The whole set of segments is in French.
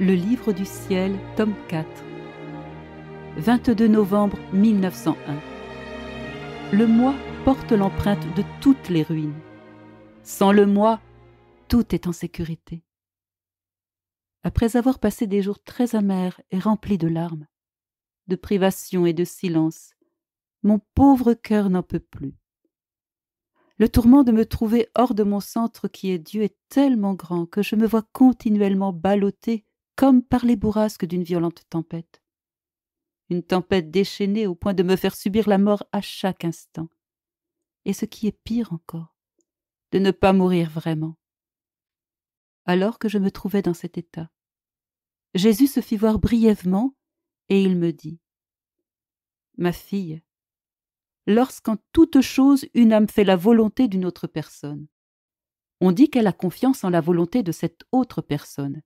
Le Livre du Ciel, tome 4, 22 novembre 1901. Le moi porte l'empreinte de toutes les ruines. Sans le moi, tout est en sécurité. Après avoir passé des jours très amers et remplis de larmes, de privations et de silence, mon pauvre cœur n'en peut plus. Le tourment de me trouver hors de mon centre qui est Dieu est tellement grand que je me vois continuellement ballotté comme par les bourrasques d'une violente tempête. Une tempête déchaînée au point de me faire subir la mort à chaque instant. Et ce qui est pire encore, de ne pas mourir vraiment. Alors que je me trouvais dans cet état, Jésus se fit voir brièvement et il me dit Ma fille, lorsqu'en toute chose une âme fait la volonté d'une autre personne, on dit qu'elle a confiance en la volonté de cette autre personne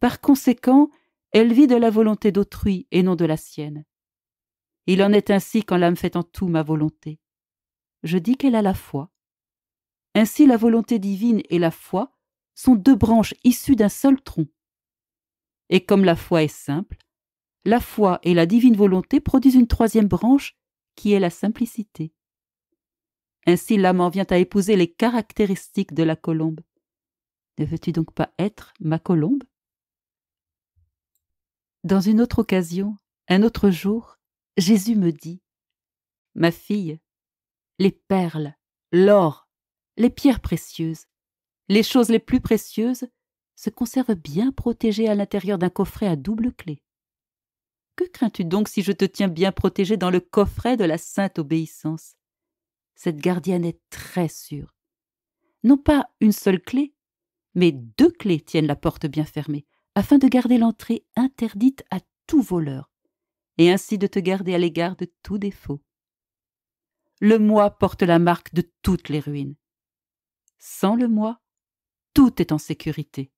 par conséquent, elle vit de la volonté d'autrui et non de la sienne. Il en est ainsi quand l'âme fait en tout ma volonté. Je dis qu'elle a la foi. Ainsi la volonté divine et la foi sont deux branches issues d'un seul tronc. Et comme la foi est simple, la foi et la divine volonté produisent une troisième branche qui est la simplicité. Ainsi l'âme en vient à épouser les caractéristiques de la colombe. Ne veux-tu donc pas être ma colombe dans une autre occasion, un autre jour, Jésus me dit Ma fille, les perles, l'or, les pierres précieuses, les choses les plus précieuses se conservent bien protégées à l'intérieur d'un coffret à double clé. Que crains-tu donc si je te tiens bien protégée dans le coffret de la sainte obéissance Cette gardienne est très sûre. Non pas une seule clé, mais deux clés tiennent la porte bien fermée, afin de garder l'entrée interdite à tout voleur, et ainsi de te garder à l'égard de tout défaut. Le moi porte la marque de toutes les ruines. Sans le moi, tout est en sécurité.